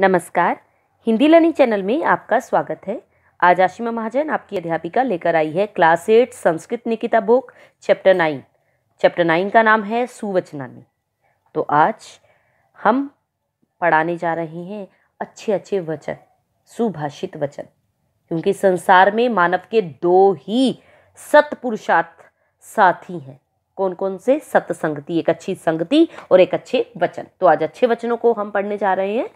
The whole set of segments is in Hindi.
नमस्कार हिंदी लर्निंग चैनल में आपका स्वागत है आज आशिमा महाजन आपकी अध्यापिका लेकर आई है class eight Sanskrit Nikita book chapter nine chapter nine का नाम है सुवचनानी तो आज हम पढ़ाने जा रहे हैं अच्छे अच्छे वचन सुभाषित वचन क्योंकि संसार में मानव के दो ही सत्पुरुषार्थ साथी हैं कौन कौन से सत्संगति एक अच्छी संगति और एक अच्छे वचन तो आज अच्छे वचनों को हम पढ़ने जा रहे हैं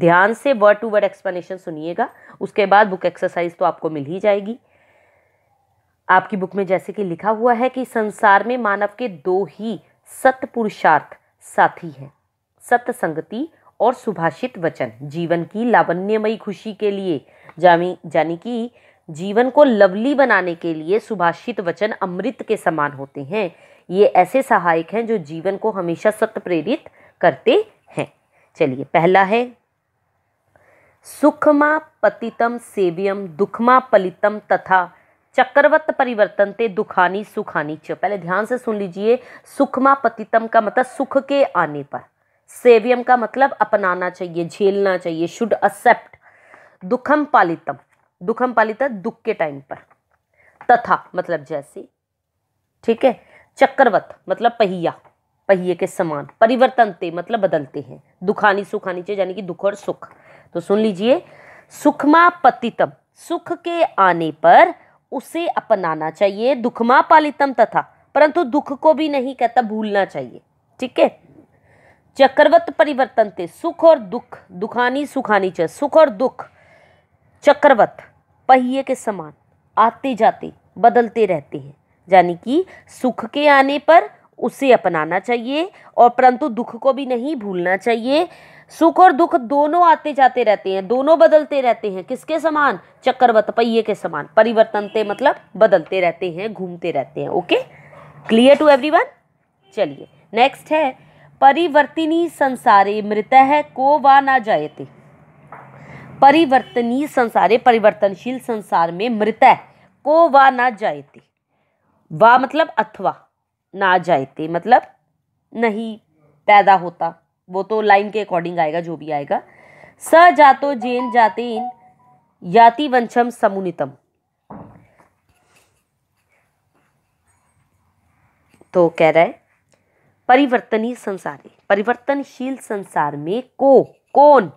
ध्यान से वर्ड टू वर्ड एक्सप्लेनेशन सुनिएगा उसके बाद बुक एक्सरसाइज तो आपको मिल ही जाएगी आपकी बुक में जैसे कि लिखा हुआ है कि संसार में मानव के दो ही सत्पुरुषार्थ साथी हैं सत्संगति और सुभाषित वचन जीवन की लावण्यमयी खुशी के लिए जामी यानी कि जीवन को लवली बनाने के लिए सुभाषित वचन अमृत के समान होते हैं ये ऐसे सहायक हैं जो जीवन को हमेशा सत्य प्रेरित करते हैं चलिए पहला है सुखमा पतितम सेवियम दुखमा पलितम तथा चक्रवत ते दुखानी सुखानी च पहले ध्यान से सुन लीजिए सुखमा पतितम का मतलब सुख के आने पर सेवियम का मतलब अपनाना चाहिए झेलना चाहिए शुड एक्सेप्ट दुखम पालितम दुखम पालितम दुख के टाइम पर तथा मतलब जैसे ठीक है चक्रवत मतलब पहिया पहिए के समान परिवर्तनते मतलब बदलते हैं दुखानी सुखानी चाहिए यानी कि दुख और सुख तो सुन लीजिए सुखमा पतितम सुख के आने पर उसे अपनाना चाहिए दुखमा पालितम तथा परंतु दुख को भी नहीं कहता भूलना चाहिए ठीक है चक्रवत परिवर्तन थे सुख और दुख दुखानी सुखानी चाहिए सुख और दुख चक्रवत पहिए के समान आते जाते बदलते रहते हैं यानी कि सुख के आने पर उसे अपनाना चाहिए और परंतु दुख को भी नहीं भूलना चाहिए सुख और दुख दोनों आते जाते रहते हैं दोनों बदलते रहते हैं किसके समान चक्रवत पहिए के समान परिवर्तनते मतलब बदलते रहते हैं घूमते रहते हैं ओके क्लियर टू एवरीवन चलिए नेक्स्ट है परिवर्तनी संसारे मृत है को वा ना जायते परिवर्तनी संसारे परिवर्तनशील संसार में मृत को वा ना जायते वा मतलब अथवा ना जायते मतलब नहीं पैदा होता वो तो लाइन के अकॉर्डिंग आएगा जो भी आएगा स जातो जैन जातेन याति वंशम समुनितम तो कह रहा है परिवर्तनीय संसार परिवर्तनशील संसार में को कौन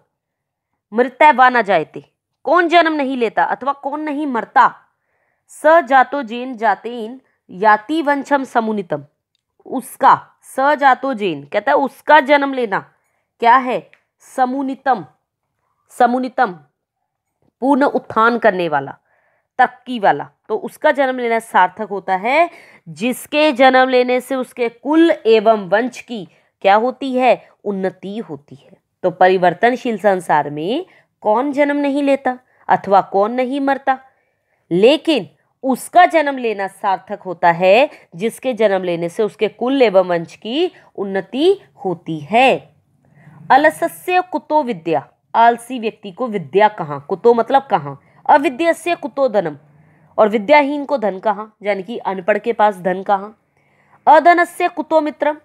मृत वा ना जायते कौन जन्म नहीं लेता अथवा कौन नहीं मरता स जातो जैन जातेन याति वंशम समुनितम उसका स जातो जैन कहता है उसका जन्म लेना क्या है समुनितम समुनितम पूर्ण उत्थान करने वाला तरक्की वाला तो उसका जन्म लेना सार्थक होता है जिसके जन्म लेने से उसके कुल एवं वंश की क्या होती है उन्नति होती है तो परिवर्तनशील संसार में कौन जन्म नहीं लेता अथवा कौन नहीं मरता लेकिन उसका जन्म लेना सार्थक होता है जिसके जन्म लेने से उसके कुल एवं वंश की उन्नति होती है अलसस्य कुतो विद्या आलसी व्यक्ति को विद्या कहाँ कुतो मतलब कहाँ अविद्यस्य से कुतो धनम और विद्याहीन को धन कहाँ यानी कि अनपढ़ के पास धन कहाँ अधन से कुतो मित्रम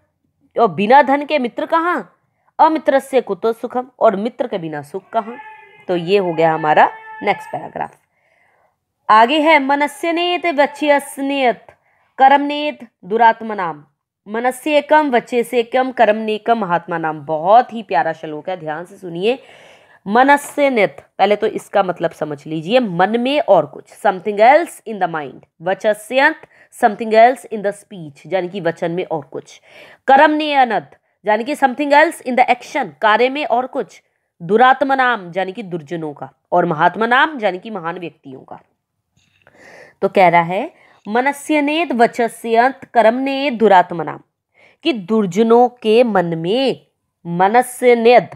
और बिना धन के मित्र कहाँ अमित्र से कुतो सुखम और मित्र के बिना सुख कहाँ तो ये हो गया हमारा नेक्स्ट पैराग्राफ आगे है मनस्यनेत वच्यस्नेत कर्मनेत दुरात्मा नाम मनस्य कम वचे से कम ने कम महात्मा नाम बहुत ही प्यारा श्लोक है ध्यान से सुनिए मनस्य नित पहले तो इसका मतलब समझ लीजिए मन में और कुछ something else in the mind वचस्यंत something else in the speech यानी कि वचन में और कुछ कर्म ने अनत यानी कि something else in the action कार्य में और कुछ दुरात्मा नाम यानी कि दुर्जनों का और महात्मा नाम यानी कि महान व्यक्तियों का तो कह रहा है मनस्यनेत वचस्यंत ने दुरात्मना कि दुर्जनों के मन में मनस्यनेद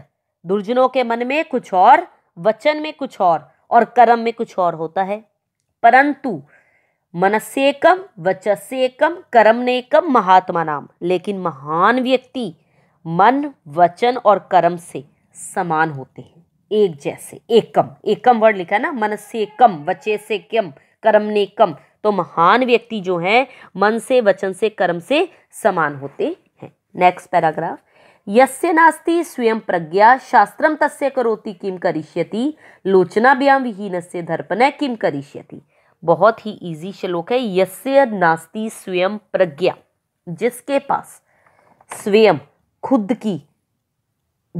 दुर्जनों के मन में कुछ और वचन में कुछ और और कर्म में कुछ और होता है परंतु कर्म ने कम महात्मा नाम लेकिन महान व्यक्ति मन वचन और कर्म से समान होते हैं एक जैसे एकम एकम वर्ड लिखा है ना मन से कम वचे से कम कर्म ने कम तो महान व्यक्ति जो है मन से वचन से कर्म से समान होते हैं नेक्स्ट पैराग्राफ यस्य नास्ति स्वयं प्रज्ञा शास्त्रम तस्य करोति किम करिष्यति व्याम विहीन से धर्पण किम करिष्यति बहुत ही इजी श्लोक है यस्य नास्ति स्वयं प्रज्ञा जिसके पास स्वयं खुद की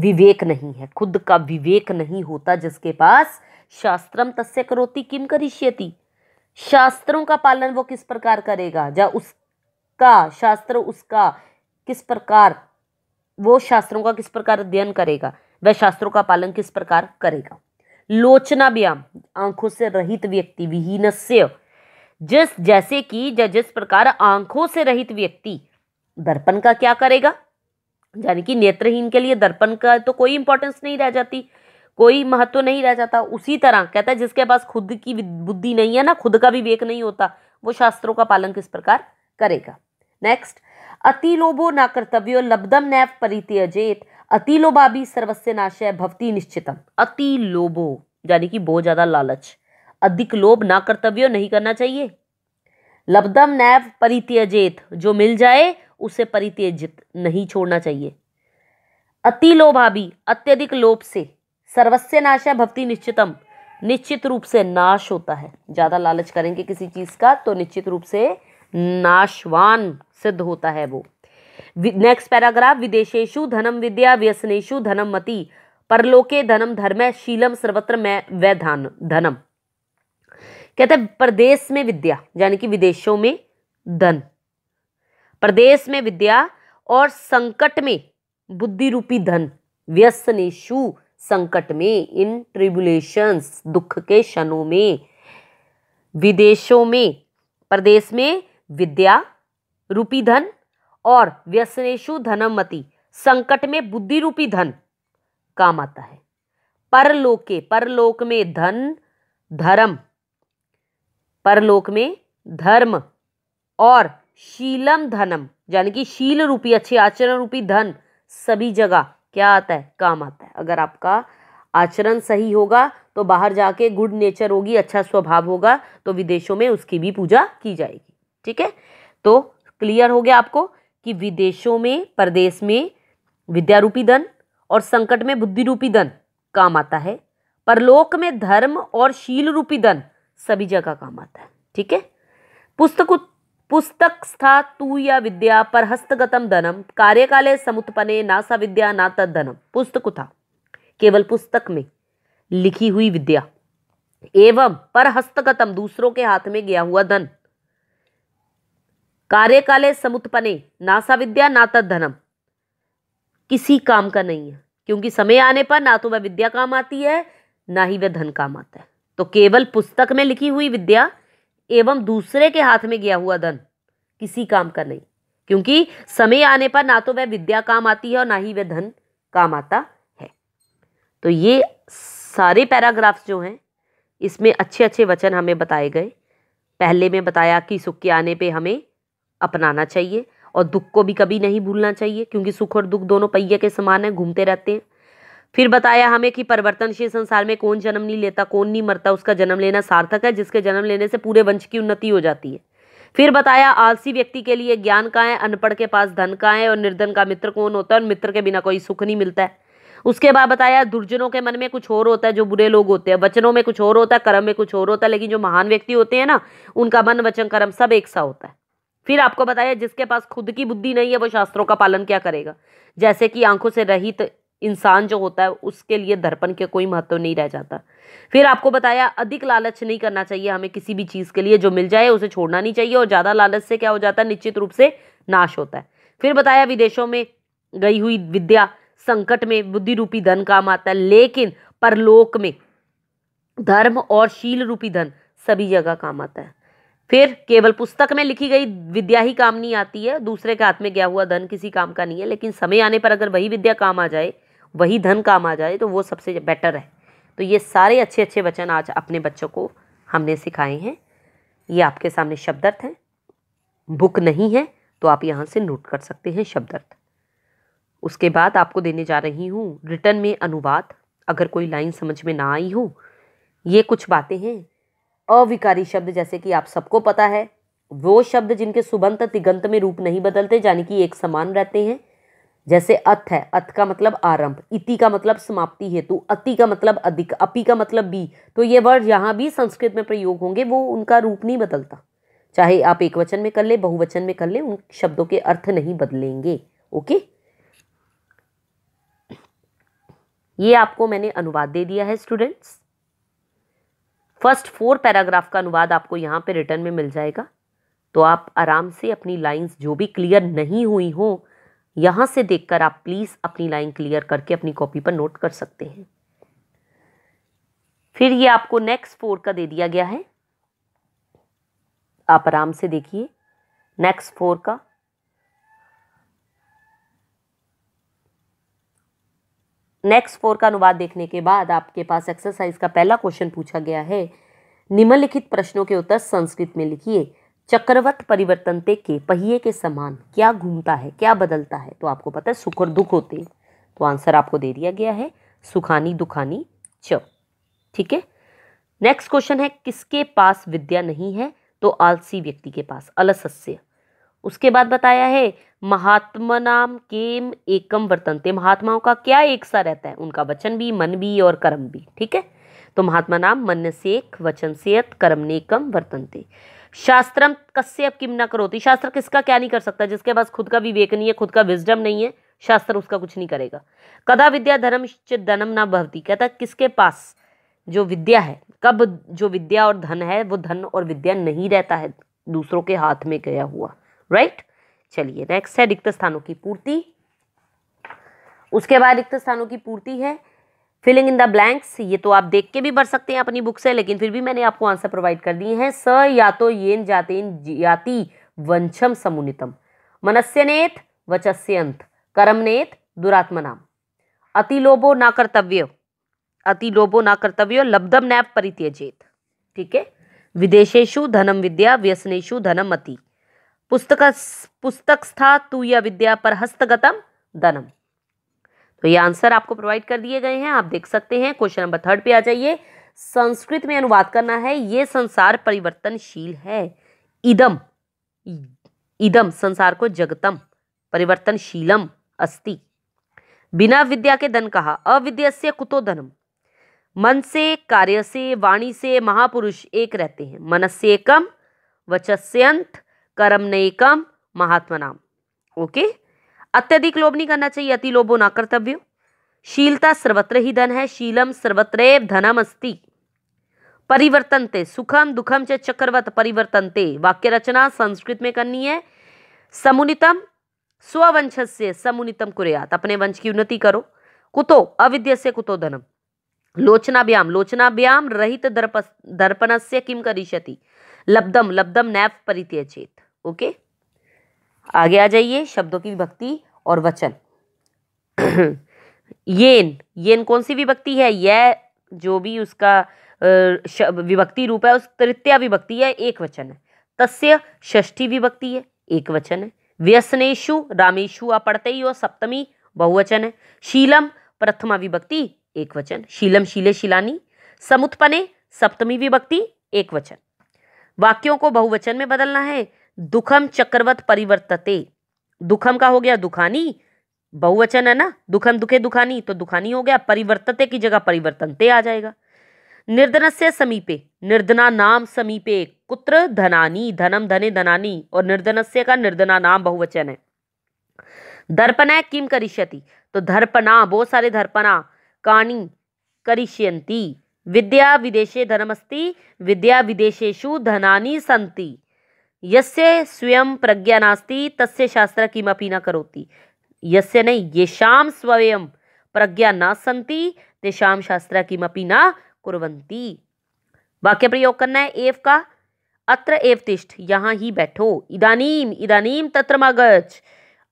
विवेक नहीं है खुद का विवेक नहीं होता जिसके पास शास्त्रम तस्य करोति किम करिष्यति शास्त्रों का पालन वो किस प्रकार करेगा या उसका शास्त्र उसका किस प्रकार वो शास्त्रों का किस प्रकार अध्ययन करेगा वह शास्त्रों का पालन किस प्रकार करेगा लोचना व्यायाम आंखों से रहित व्यक्ति विहीनस्य जिस जैसे कि या जिस प्रकार आंखों से रहित व्यक्ति दर्पण का क्या करेगा यानी कि नेत्रहीन के लिए दर्पण का तो कोई इंपॉर्टेंस नहीं रह जाती कोई महत्व नहीं रह जाता उसी तरह कहता है जिसके पास खुद की बुद्धि नहीं है ना खुद का भी विवेक नहीं होता वो शास्त्रों का पालन किस प्रकार करेगा नेक्स्ट अति लोभो ना कर्तव्यो लब्धम नैव परित्यजेत अति लोभा सर्वस्व नाश नाशय भवती निश्चितम अति लोभो यानी कि बहुत ज्यादा लालच अधिक लोभ ना कर्तव्य नहीं करना चाहिए लब्धम नैव परित्यजेत जो मिल जाए उसे परित्यजित नहीं छोड़ना चाहिए अति लोभा भी अत्यधिक लोभ से सर्वस्य नाश है भक्ति निश्चितम निश्चित रूप से नाश होता है ज़्यादा लालच करेंगे किसी चीज़ का तो निश्चित रूप से नाशवान सिद्ध होता है वो नेक्स्ट पैराग्राफ विदेशेशु धनम विद्या व्यसनेशु धनम मति परलोके धनम धर्म शीलम सर्वत्र मैं वैधान धनम कहते हैं प्रदेश में विद्या यानी कि विदेशों में धन प्रदेश में विद्या और संकट में बुद्धि रूपी धन व्यसनेशु संकट में इन ट्रिबुलेशंस दुख के क्षणों में विदेशों में प्रदेश में विद्या रूपी धन और व्यसनेशु धनमति संकट में बुद्धि रूपी धन काम आता है परलोके परलोक में धन धर्म परलोक में धर्म और शीलम धनम यानी कि शील रूपी अच्छे आचरण रूपी धन सभी जगह क्या आता है काम आता है अगर आपका आचरण सही होगा तो बाहर जाके गुड नेचर होगी अच्छा स्वभाव होगा तो विदेशों में उसकी भी पूजा की जाएगी ठीक है तो क्लियर हो गया आपको कि विदेशों में परदेश में विद्यारूपी धन और संकट में बुद्धि रूपी धन काम आता है परलोक में धर्म और शील रूपी धन सभी जगह काम आता है ठीक है पुस्तक पुस्तक स्था तू या विद्या पर हस्तगतम धनम कार्यकाले समुत्पने नासा विद्या ना तद धनम था केवल पुस्तक में लिखी हुई विद्या एवं पर हस्तगतम दूसरों के हाथ में गया हुआ धन कार्यकाले समुत्पने नासा विद्या ना तद धनम किसी काम का नहीं है क्योंकि समय आने पर ना तो वह विद्या काम आती है ना ही वह धन काम आता है तो केवल पुस्तक में लिखी हुई विद्या एवं दूसरे के हाथ में गया हुआ धन किसी काम का नहीं क्योंकि समय आने पर ना तो वह विद्या काम आती है और ना ही वह धन काम आता है तो ये सारे पैराग्राफ्स जो हैं इसमें अच्छे अच्छे वचन हमें बताए गए पहले में बताया कि सुख के आने पे हमें अपनाना चाहिए और दुख को भी कभी नहीं भूलना चाहिए क्योंकि सुख और दुख दोनों पहिए के समान हैं घूमते रहते हैं फिर बताया हमें कि परिवर्तनशील संसार में कौन जन्म नहीं लेता कौन नहीं मरता उसका जन्म लेना सार्थक है जिसके जन्म लेने से पूरे वंश की उन्नति हो जाती है फिर बताया आलसी व्यक्ति के लिए ज्ञान का है अनपढ़ के पास धन का है और निर्धन का मित्र कौन होता है और मित्र के बिना कोई सुख नहीं मिलता है उसके बाद बताया दुर्जनों के मन में कुछ और होता है जो बुरे लोग होते हैं वचनों में कुछ और होता है कर्म में कुछ और होता है लेकिन जो महान व्यक्ति होते हैं ना उनका मन वचन कर्म सब एक सा होता है फिर आपको बताया जिसके पास खुद की बुद्धि नहीं है वो शास्त्रों का पालन क्या करेगा जैसे कि आंखों से रहित इंसान जो होता है उसके लिए दर्पण के कोई महत्व नहीं रह जाता फिर आपको बताया अधिक लालच नहीं करना चाहिए हमें किसी भी चीज़ के लिए जो मिल जाए उसे छोड़ना नहीं चाहिए और ज़्यादा लालच से क्या हो जाता है निश्चित रूप से नाश होता है फिर बताया विदेशों में गई हुई विद्या संकट में बुद्धि रूपी धन काम आता है लेकिन परलोक में धर्म और शील रूपी धन सभी जगह काम आता है फिर केवल पुस्तक में लिखी गई विद्या ही काम नहीं आती है दूसरे के हाथ में गया हुआ धन किसी काम का नहीं है लेकिन समय आने पर अगर वही विद्या काम आ जाए वही धन काम आ जाए तो वो सबसे बेटर है तो ये सारे अच्छे अच्छे वचन आज अपने बच्चों को हमने सिखाए हैं ये आपके सामने शब्दार्थ हैं बुक नहीं है तो आप यहाँ से नोट कर सकते हैं शब्दार्थ उसके बाद आपको देने जा रही हूँ रिटर्न में अनुवाद अगर कोई लाइन समझ में ना आई हो ये कुछ बातें हैं अविकारी शब्द जैसे कि आप सबको पता है वो शब्द जिनके सुबंत तिगंत में रूप नहीं बदलते यानी कि एक समान रहते हैं जैसे अथ है अथ का मतलब आरंभ इति का मतलब समाप्ति हेतु अति का मतलब अधिक अपि का मतलब बी तो ये वर्ड यहाँ भी संस्कृत में प्रयोग होंगे वो उनका रूप नहीं बदलता चाहे आप एक वचन में कर ले बहुवचन में कर ले उन शब्दों के अर्थ नहीं बदलेंगे ओके ये आपको मैंने अनुवाद दे दिया है स्टूडेंट्स फर्स्ट फोर पैराग्राफ का अनुवाद आपको यहाँ पे रिटर्न में मिल जाएगा तो आप आराम से अपनी लाइंस जो भी क्लियर नहीं हुई हों यहाँ से देखकर आप प्लीज़ अपनी लाइन क्लियर करके अपनी कॉपी पर नोट कर सकते हैं फिर ये आपको नेक्स्ट फोर का दे दिया गया है आप आराम से देखिए नेक्स्ट फोर का नेक्स्ट फोर का अनुवाद देखने के बाद आपके पास एक्सरसाइज का पहला क्वेश्चन पूछा गया है निम्नलिखित प्रश्नों के उत्तर संस्कृत में लिखिए चक्रवत परिवर्तनते के पहिए के समान क्या घूमता है क्या बदलता है तो आपको पता है सुख और दुख होते हैं तो आंसर आपको दे दिया गया है सुखानी दुखानी च ठीक है नेक्स्ट क्वेश्चन है किसके पास विद्या नहीं है तो आलसी व्यक्ति के पास अलसस्य उसके बाद बताया है महात्मा नाम केम एकम वर्तनते महात्माओं का क्या एक सा रहता है उनका वचन भी मन भी और कर्म भी ठीक है तो महात्मा नाम मन सेख वचन सेत कर्मनेकम वर्तनते शास्त्रम कस्य अब किम ना करोती शास्त्र किसका क्या नहीं कर सकता जिसके पास खुद का विवेक नहीं है खुद का विजडम नहीं है शास्त्र उसका कुछ नहीं करेगा कदा विद्या धर्म धनम ना भवती कहता किसके पास जो विद्या है कब जो विद्या और धन है वो धन और विद्या नहीं रहता है दूसरों के हाथ में गया हुआ राइट चलिए नेक्स्ट है रिक्त स्थानों की पूर्ति उसके बाद रिक्त स्थानों की पूर्ति है फिलिंग इन द ब्लैंक्स ये तो आप देख के भी भर सकते हैं अपनी बुक से लेकिन फिर भी मैंने आपको आंसर प्रोवाइड कर दिए हैं स या तो येन जातेन याति वंशम समुनितम मनस्यनेत वचस्यंत कर्मनेत दुरात्मनाम अति लोभो ना कर्तव्य अति लोभो ना कर्तव्य लब्धम नैप परित्यजेत ठीक है विदेशेशु धनम विद्या व्यसनेशु धनम अति पुस्तक तू तूय विद्या पर हस्तगतम धनम तो ये आंसर आपको प्रोवाइड कर दिए गए हैं आप देख सकते हैं क्वेश्चन नंबर थर्ड पे आ जाइए संस्कृत में अनुवाद करना है ये संसार परिवर्तनशील है इदम इदम संसार को जगतम परिवर्तनशीलम अस्ति बिना विद्या के धन कहा अविद्या से कुतो धनम मन से कार्य से वाणी से महापुरुष एक रहते हैं एकम वचस्यंत एकम महात्मा नाम ओके अत्यधिक लोभ नहीं करना चाहिए अति लोभो ना कर्तव्य शीलता सर्वत्र ही धन है शीलम सर्वत्र धनम अस्ति परिवर्तनते सुखम दुखम च चक्रवत परिवर्तनते वाक्य रचना संस्कृत में करनी है समुनितम स्ववंश से समुनितम कुरयात अपने वंश की उन्नति करो कुतो अविद्य से कुतो धनम लोचनाभ्याम लोचनाभ्याम रहित दर्प दर्पण से किम करिष्यति लब्धम लब्धम नैव परित्यजेत ओके आगे आ जाइए शब्दों की विभक्ति और वचन येन येन कौन सी विभक्ति है यह जो भी उसका विभक्ति रूप है उस तृतीय विभक्ति है एक वचन है तस्य षष्ठी विभक्ति है एक वचन है व्यसनेशु रामेशु आप पढ़ते ही हो सप्तमी बहुवचन है शीलम प्रथमा विभक्ति एक वचन शीलम शीले शिलानी समुत्पने सप्तमी विभक्ति एक वचन वाक्यों को बहुवचन में बदलना है दुखम चक्रवत परिवर्तते दुखम का हो गया दुखानी बहुवचन है ना दुखम दुखे दुखानी तो दुखानी हो गया परिवर्तते की जगह परिवर्तनते आ जाएगा निर्धन से समीपे निर्धना नाम समीपे कुत्र धनानी धनम धने धनानी और निर्धनस्य का निर्धना नाम बहुवचन है दर्पण किम करिष्यति तो धर्पणा बहुत सारे धर्पणा काणी करिष्यंती विद्या विदेशे धनमस्ति विद्या विदेशेशु धनानी संति यस्य स्वयं प्रज्ञा नास्ती तस्य शास्त्र किमपि न करोति यस्य नहीं ये शाम स्वयं प्रज्ञा न ते शाम शास्त्र किमपि न कुर्वन्ति वाक्य प्रयोग करना है एव का अत्र एव तिष्ठ यहाँ ही बैठो इदानीम इदानीम तत्र मगज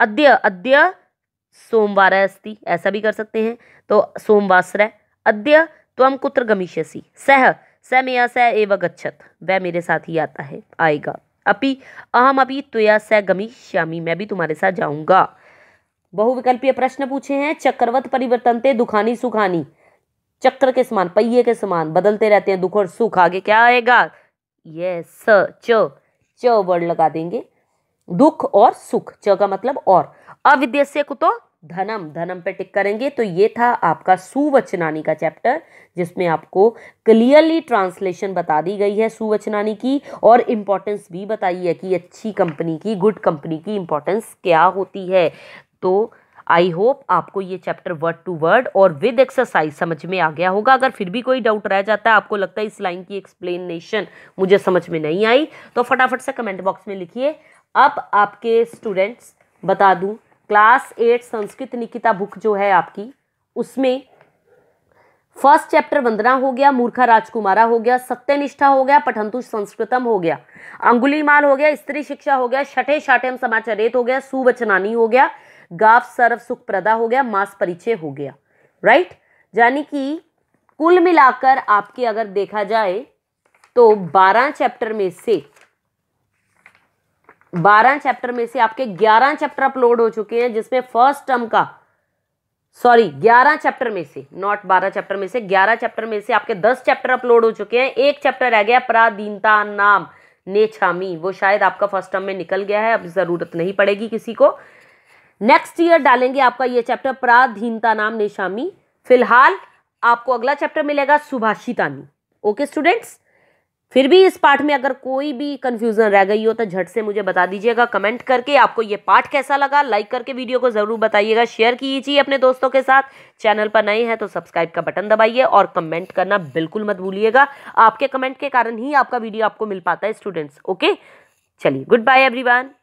अद्य अद्य सोमवार अस्ति ऐसा भी कर सकते हैं तो सोमवासर अद्य त्वम कुत्र गमिष्यसि सह स मेया सह एव गच्छत वह मेरे साथ ही आता है आएगा अपि अहम अभी तो सह गमी श्यामी मैं भी तुम्हारे साथ जाऊंगा बहुविकल्पीय प्रश्न पूछे हैं चक्रवत परिवर्तनते दुखानी सुखानी चक्र के समान पहिए के समान बदलते रहते हैं दुख और सुख आगे क्या आएगा ये स च च वर्ड लगा देंगे दुख और सुख च का मतलब और अविद्य से कुतो धनम धनम पे टिक करेंगे तो ये था आपका सुवचनानी का चैप्टर जिसमें आपको क्लियरली ट्रांसलेशन बता दी गई है सुवचनानी की और इम्पोर्टेंस भी बताई है कि अच्छी कंपनी की गुड कंपनी की इम्पोर्टेंस क्या होती है तो आई होप आपको ये चैप्टर वर्ड टू वर्ड और विद एक्सरसाइज समझ में आ गया होगा अगर फिर भी कोई डाउट रह जाता है आपको लगता है इस लाइन की एक्सप्लेनेशन मुझे समझ में नहीं आई तो फटाफट से कमेंट बॉक्स में लिखिए अब आपके स्टूडेंट्स बता दूँ class eight Sanskrit Nikita book जो है आपकी उसमें फर्स्ट चैप्टर वंदना हो गया मूर्खा राजकुमारा हो गया सत्यनिष्ठा हो गया पठंतु संस्कृतम हो गया अंगुलीमाल हो गया स्त्री शिक्षा हो गया छठे शाठेम समाचारेत हो गया सुवचनानी हो गया गाव सर्व सुख प्रदा हो गया मास परिचय हो गया राइट यानी कि कुल मिलाकर आपके अगर देखा जाए तो बारह चैप्टर में से बारह चैप्टर में से आपके ग्यारह चैप्टर अपलोड हो चुके हैं जिसमें फर्स्ट टर्म का सॉरी ग्यारह चैप्टर में से नॉट बारह चैप्टर में से ग्यारह चैप्टर में से आपके दस चैप्टर अपलोड हो चुके हैं एक चैप्टर रह गया पराधीनता नाम छामी वो शायद आपका फर्स्ट टर्म में निकल गया है अब ज़रूरत नहीं पड़ेगी किसी को नेक्स्ट ईयर डालेंगे आपका ये चैप्टर पराधीनता नाम नेशामी फिलहाल आपको अगला चैप्टर मिलेगा सुभाषितानी ओके स्टूडेंट्स फिर भी इस पाठ में अगर कोई भी कन्फ्यूज़न रह गई हो तो झट से मुझे बता दीजिएगा कमेंट करके आपको ये पाठ कैसा लगा लाइक करके वीडियो को ज़रूर बताइएगा शेयर कीजिए अपने दोस्तों के साथ चैनल पर नए हैं तो सब्सक्राइब का बटन दबाइए और कमेंट करना बिल्कुल मत भूलिएगा आपके कमेंट के कारण ही आपका वीडियो आपको मिल पाता है स्टूडेंट्स ओके चलिए गुड बाय एवरी